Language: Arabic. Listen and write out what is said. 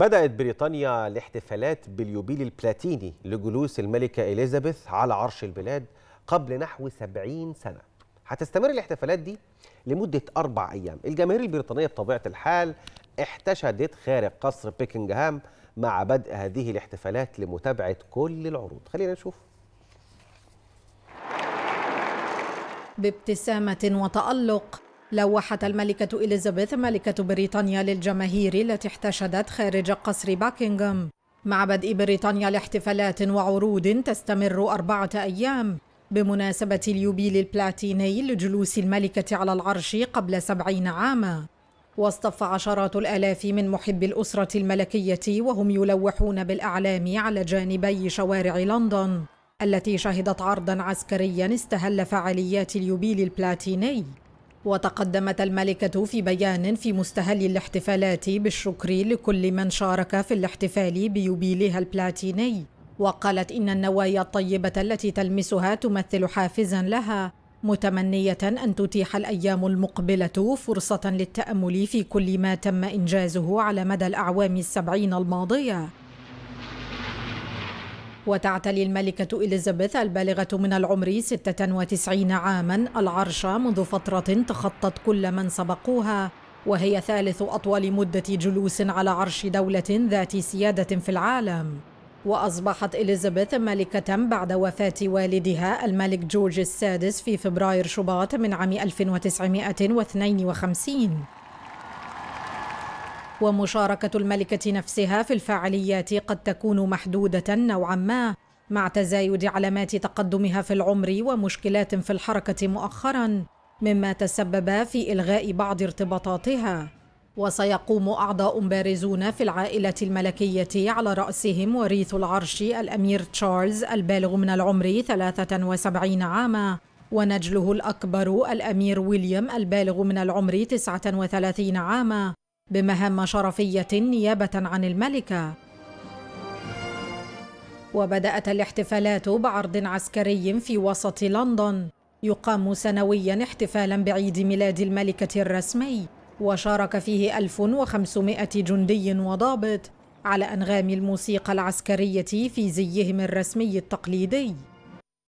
بدأت بريطانيا الاحتفالات باليوبيل البلاتيني لجلوس الملكة إليزابيث على عرش البلاد قبل نحو 70 سنة هتستمر الاحتفالات دي لمدة أربع أيام الجماهير البريطانية بطبيعة الحال احتشدت خارج قصر بيكنغهام مع بدء هذه الاحتفالات لمتابعة كل العروض خلينا نشوف بابتسامة وتألق لوحت الملكة إليزابيث ملكة بريطانيا للجماهير التي احتشدت خارج قصر باكنغهام مع بدء بريطانيا لاحتفالات وعروض تستمر أربعة أيام بمناسبة اليوبيل البلاتيني لجلوس الملكة على العرش قبل سبعين عاما واصطف عشرات الآلاف من محبي الأسرة الملكية وهم يلوحون بالأعلام على جانبي شوارع لندن التي شهدت عرضا عسكريا استهل فعاليات اليوبيل البلاتيني وتقدمت الملكة في بيان في مستهل الاحتفالات بالشكر لكل من شارك في الاحتفال بيوبيلها البلاتيني وقالت إن النوايا الطيبة التي تلمسها تمثل حافزا لها متمنية أن تتيح الأيام المقبلة فرصة للتأمل في كل ما تم إنجازه على مدى الأعوام السبعين الماضية وتعتلي الملكة إليزابيث البالغة من العمر 96 عاما العرش منذ فترة تخطت كل من سبقوها وهي ثالث أطول مدة جلوس على عرش دولة ذات سيادة في العالم وأصبحت إليزابيث ملكة بعد وفاة والدها الملك جورج السادس في فبراير شباط من عام 1952 ومشاركة الملكة نفسها في الفعاليات قد تكون محدودة نوعا ما مع تزايد علامات تقدمها في العمر ومشكلات في الحركة مؤخرا مما تسبب في إلغاء بعض ارتباطاتها وسيقوم أعضاء بارزون في العائلة الملكية على رأسهم وريث العرش الأمير تشارلز البالغ من العمر 73 عاما ونجله الأكبر الأمير ويليام البالغ من العمر 39 عاما بمهام شرفية نيابة عن الملكة وبدأت الاحتفالات بعرض عسكري في وسط لندن يقام سنويا احتفالا بعيد ميلاد الملكة الرسمي وشارك فيه 1500 جندي وضابط على أنغام الموسيقى العسكرية في زيهم الرسمي التقليدي